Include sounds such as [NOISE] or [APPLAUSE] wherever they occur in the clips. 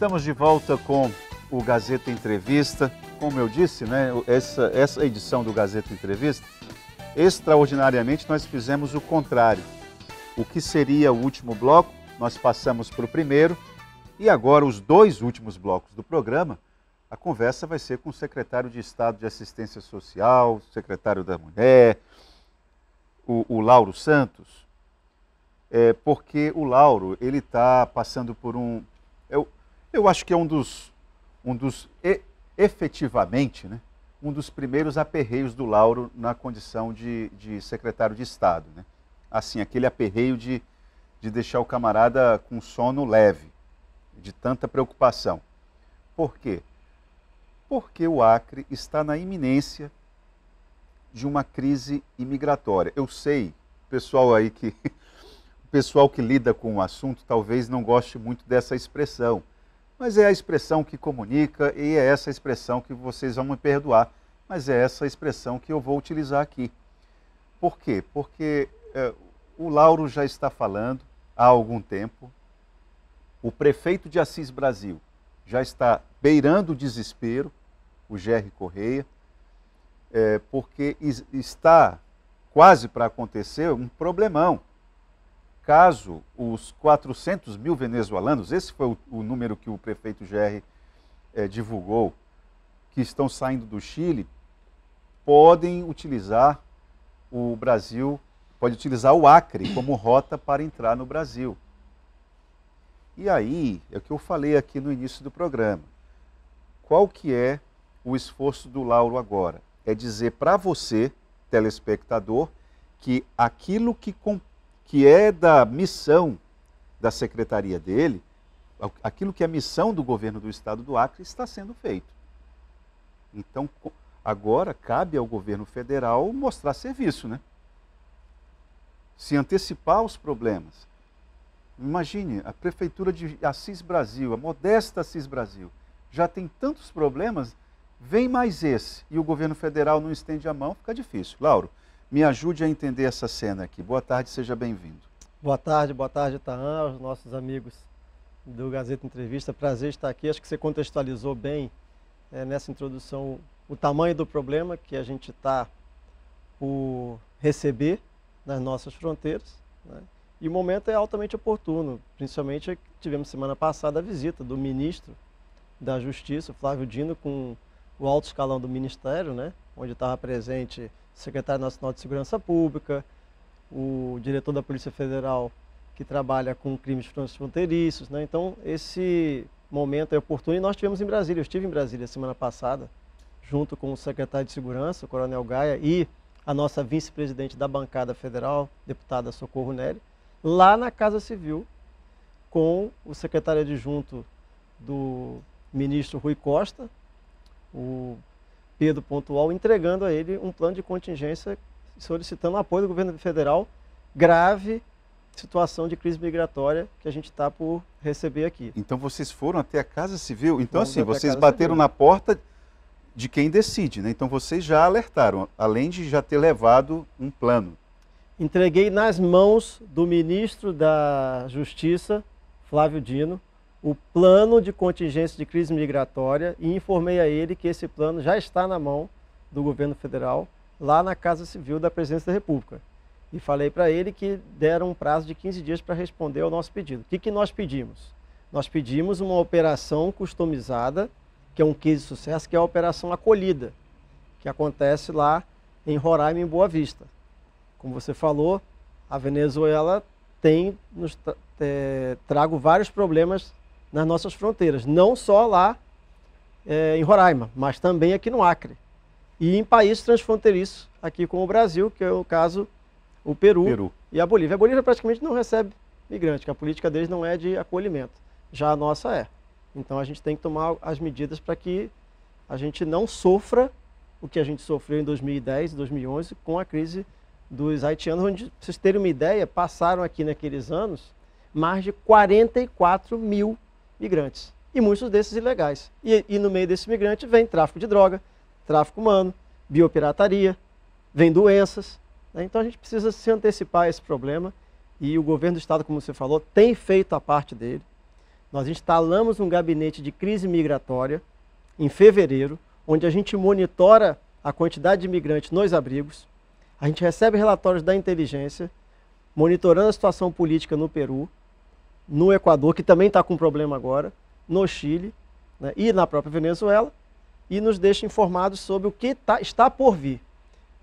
Estamos de volta com o Gazeta Entrevista. Como eu disse, né, essa, essa edição do Gazeta Entrevista, extraordinariamente nós fizemos o contrário. O que seria o último bloco, nós passamos para o primeiro. E agora, os dois últimos blocos do programa, a conversa vai ser com o secretário de Estado de Assistência Social, secretário da Mulher, o, o Lauro Santos, é, porque o Lauro ele está passando por um. Eu, é eu acho que é um dos, um dos e, efetivamente, né, um dos primeiros aperreios do Lauro na condição de, de secretário de Estado. Né? Assim, aquele aperreio de, de deixar o camarada com sono leve, de tanta preocupação. Por quê? Porque o Acre está na iminência de uma crise imigratória. Eu sei, pessoal aí que o [LAUGHS] pessoal que lida com o assunto talvez não goste muito dessa expressão, mas é a expressão que comunica e é essa expressão que vocês vão me perdoar, mas é essa expressão que eu vou utilizar aqui. Por quê? Porque é, o Lauro já está falando há algum tempo, o prefeito de Assis Brasil já está beirando o desespero, o Gerry Correia, é, porque está quase para acontecer um problemão caso, os 400 mil venezuelanos, esse foi o, o número que o prefeito GR é, eh, divulgou, que estão saindo do Chile, podem utilizar o Brasil, pode utilizar o Acre como rota para entrar no Brasil. E aí, é o que eu falei aqui no início do programa. Qual que é o esforço do Lauro agora? É dizer para você, telespectador, que aquilo que comprou que é da missão da secretaria dele, aquilo que é missão do governo do estado do Acre está sendo feito. Então, agora cabe ao governo federal mostrar serviço, né? Se antecipar os problemas. Imagine, a prefeitura de Assis Brasil, a modesta Assis Brasil, já tem tantos problemas, vem mais esse e o governo federal não estende a mão, fica difícil. Lauro, me ajude a entender essa cena aqui. Boa tarde, seja bem-vindo. Boa tarde, boa tarde, Taan, aos nossos amigos do Gazeta Entrevista. Prazer estar aqui. Acho que você contextualizou bem é, nessa introdução o tamanho do problema que a gente está por receber nas nossas fronteiras. Né? E o momento é altamente oportuno, principalmente tivemos semana passada a visita do ministro da Justiça, Flávio Dino, com o alto escalão do Ministério, né? onde estava presente secretário nacional de segurança pública, o diretor da Polícia Federal que trabalha com crimes transfronteiriços, né? Então esse momento é oportuno e nós tivemos em Brasília. Eu estive em Brasília semana passada, junto com o secretário de Segurança, o Coronel Gaia, e a nossa vice-presidente da bancada federal, deputada Socorro Nery, lá na Casa Civil, com o secretário adjunto do ministro Rui Costa, o Pontual, entregando a ele um plano de contingência solicitando apoio do governo federal, grave situação de crise migratória que a gente está por receber aqui. Então vocês foram até a Casa Civil? Então Vamos assim, vocês bateram Civil. na porta de quem decide, né? Então vocês já alertaram, além de já ter levado um plano. Entreguei nas mãos do ministro da Justiça, Flávio Dino, o plano de contingência de crise migratória e informei a ele que esse plano já está na mão do governo federal, lá na Casa Civil da Presidência da República. E falei para ele que deram um prazo de 15 dias para responder ao nosso pedido. O que, que nós pedimos? Nós pedimos uma operação customizada, que é um case de sucesso, que é a Operação Acolhida, que acontece lá em Roraima, em Boa Vista. Como você falou, a Venezuela tem nos eh, trago vários problemas nas nossas fronteiras, não só lá é, em Roraima, mas também aqui no Acre. E em países transfronteiriços, aqui com o Brasil, que é o caso o Peru, Peru. e a Bolívia. A Bolívia praticamente não recebe migrantes, que a política deles não é de acolhimento, já a nossa é. Então a gente tem que tomar as medidas para que a gente não sofra o que a gente sofreu em 2010 2011 com a crise dos haitianos, onde, para vocês terem uma ideia, passaram aqui naqueles anos mais de 44 mil migrantes, e muitos desses ilegais. E, e no meio desse migrante vem tráfico de droga, tráfico humano, biopirataria, vem doenças. Né? Então a gente precisa se antecipar a esse problema e o governo do Estado, como você falou, tem feito a parte dele. Nós instalamos um gabinete de crise migratória em fevereiro, onde a gente monitora a quantidade de imigrantes nos abrigos, a gente recebe relatórios da inteligência, monitorando a situação política no Peru, no Equador, que também está com problema agora, no Chile né, e na própria Venezuela, e nos deixa informados sobre o que tá, está por vir.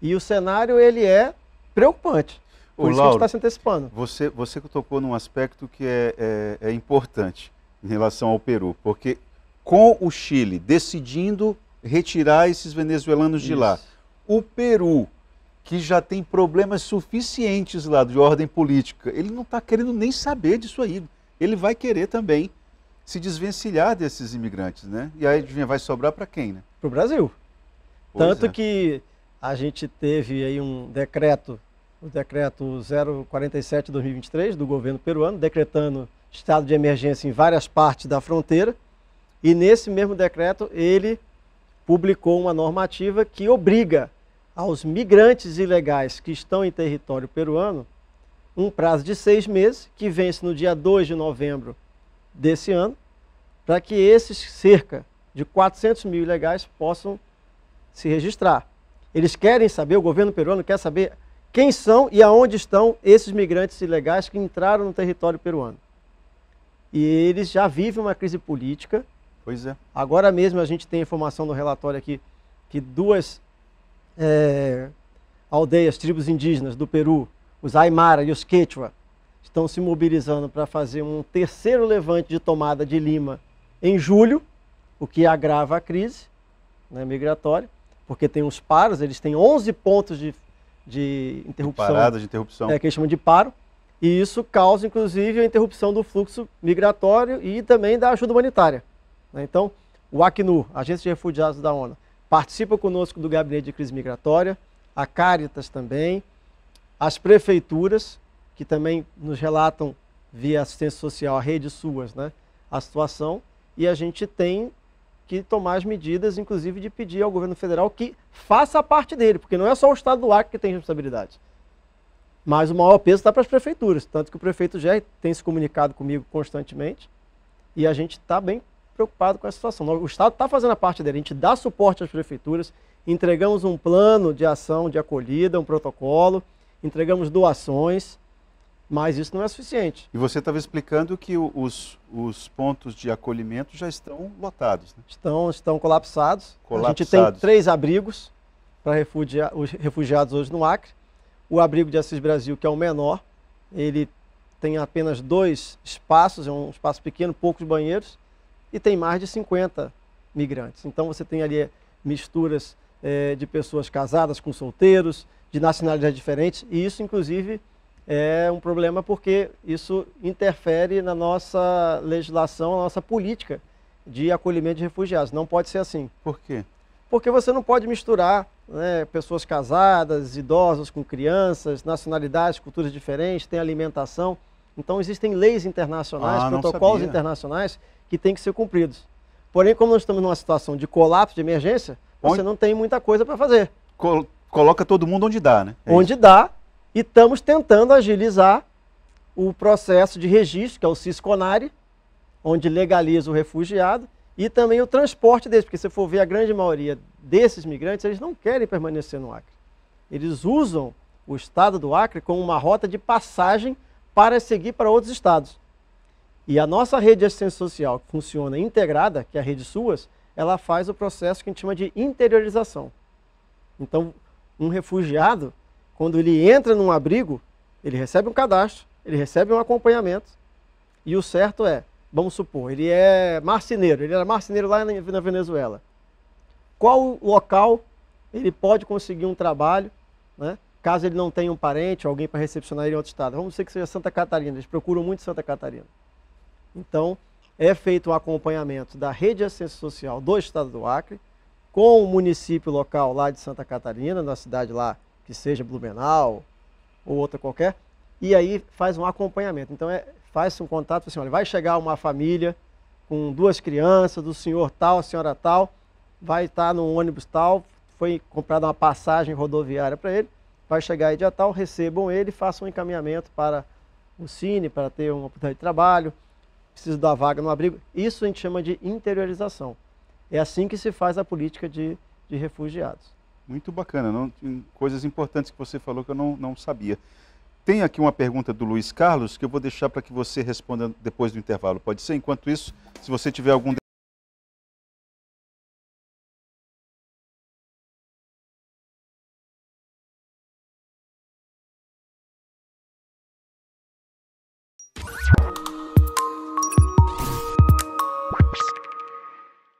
E o cenário ele é preocupante. Por Ô, isso Laura, que a gente está se antecipando. Você, você tocou num aspecto que é, é, é importante em relação ao Peru, porque com o Chile decidindo retirar esses venezuelanos isso. de lá, o Peru que já tem problemas suficientes lá de ordem política. Ele não está querendo nem saber disso aí ele vai querer também se desvencilhar desses imigrantes, né? E aí vai sobrar para quem, né? Para o Brasil. Pois Tanto é. que a gente teve aí um decreto, o decreto 047-2023 do governo peruano, decretando estado de emergência em várias partes da fronteira. E nesse mesmo decreto ele publicou uma normativa que obriga aos migrantes ilegais que estão em território peruano um prazo de seis meses, que vence no dia 2 de novembro desse ano, para que esses cerca de 400 mil ilegais possam se registrar. Eles querem saber, o governo peruano quer saber quem são e aonde estão esses migrantes ilegais que entraram no território peruano. E eles já vivem uma crise política. Pois é. Agora mesmo a gente tem informação no relatório aqui que duas é, aldeias, tribos indígenas do Peru, os Aimara e os Quechua estão se mobilizando para fazer um terceiro levante de tomada de Lima em julho, o que agrava a crise né, migratória, porque tem os paros, eles têm 11 pontos de, de interrupção. De parada de interrupção. É, que eles chamam de paro. E isso causa, inclusive, a interrupção do fluxo migratório e também da ajuda humanitária. Né. Então, o Acnu, Agência de Refugiados da ONU, participa conosco do Gabinete de Crise Migratória, a Caritas também, as prefeituras, que também nos relatam via assistência social, a rede suas, né, a situação, e a gente tem que tomar as medidas, inclusive de pedir ao governo federal que faça a parte dele, porque não é só o estado do Acre que tem responsabilidade. Mas o maior peso está para as prefeituras, tanto que o prefeito já tem se comunicado comigo constantemente e a gente está bem preocupado com a situação. O Estado está fazendo a parte dele, a gente dá suporte às prefeituras, entregamos um plano de ação de acolhida, um protocolo, entregamos doações, mas isso não é suficiente. E você estava explicando que os, os pontos de acolhimento já estão lotados, né? Estão, estão colapsados. colapsados. A gente tem três abrigos para os refugiados hoje no Acre. O abrigo de Assis Brasil, que é o menor, ele tem apenas dois espaços, é um espaço pequeno, poucos banheiros, e tem mais de 50 migrantes. Então você tem ali eh, misturas é, de pessoas casadas com solteiros, de nacionalidades diferentes, e isso, inclusive, é um problema porque isso interfere na nossa legislação, na nossa política de acolhimento de refugiados. Não pode ser assim. Por quê? Porque você não pode misturar né, pessoas casadas, idosos com crianças, nacionalidades, culturas diferentes, tem alimentação. Então existem leis internacionais, ah, protocolos internacionais que têm que ser cumpridos. Porém, como nós estamos numa situação de colapso, de emergência, Onde? você não tem muita coisa para fazer. Col coloca todo mundo onde dá, né? É onde isso. dá. E estamos tentando agilizar o processo de registro, que é o CISCONARE, onde legaliza o refugiado, e também o transporte desse, porque se for ver a grande maioria desses migrantes, eles não querem permanecer no Acre. Eles usam o estado do Acre como uma rota de passagem para seguir para outros estados. E a nossa rede de assistência social, que funciona integrada, que é a Rede SUAS, ela faz o processo que a gente chama de interiorização. Então, um refugiado, quando ele entra num abrigo, ele recebe um cadastro, ele recebe um acompanhamento. E o certo é, vamos supor, ele é marceneiro, ele era marceneiro lá na Venezuela. Qual local ele pode conseguir um trabalho, né? caso ele não tenha um parente, alguém para recepcionar ele em outro estado. Vamos dizer que seja Santa Catarina, eles procuram muito Santa Catarina. Então, é feito o um acompanhamento da rede de assistência social do estado do Acre, com o município local lá de Santa Catarina, na cidade lá que seja Blumenau ou outra qualquer, e aí faz um acompanhamento. Então é, faz um contato, assim, olha, vai chegar uma família com duas crianças, do senhor tal, senhora tal, vai estar no ônibus tal, foi comprada uma passagem rodoviária para ele, vai chegar aí dia tal, recebam ele, façam um encaminhamento para o Cine, para ter uma oportunidade de trabalho, preciso da vaga no abrigo. Isso a gente chama de interiorização. É assim que se faz a política de, de refugiados. Muito bacana, não, coisas importantes que você falou que eu não, não sabia. Tem aqui uma pergunta do Luiz Carlos que eu vou deixar para que você responda depois do intervalo. Pode ser? Enquanto isso, se você tiver algum